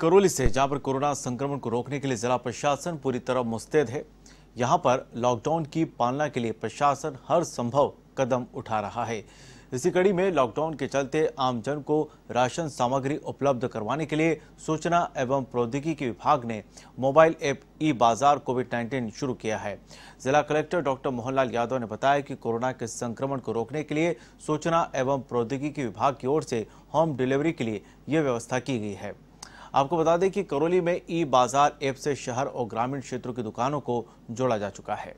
करौली से जहां पर कोरोना संक्रमण को रोकने के लिए जिला प्रशासन पूरी तरह मुस्तैद है यहां पर लॉकडाउन की पालना के लिए प्रशासन हर संभव कदम उठा रहा है इसी कड़ी में लॉकडाउन के चलते आमजन को राशन सामग्री उपलब्ध करवाने के लिए सूचना एवं प्रौद्योगिकी विभाग ने मोबाइल ऐप ई बाजार कोविड 19 शुरू किया है जिला कलेक्टर डॉक्टर मोहनलाल यादव ने बताया कि कोरोना के संक्रमण को रोकने के लिए सूचना एवं प्रौद्योगिकी विभाग की ओर से होम डिलीवरी के लिए यह व्यवस्था की गई है आपको बता दें कि करौली में ई बाजार ऐप से शहर और ग्रामीण क्षेत्रों की दुकानों को जोड़ा जा चुका है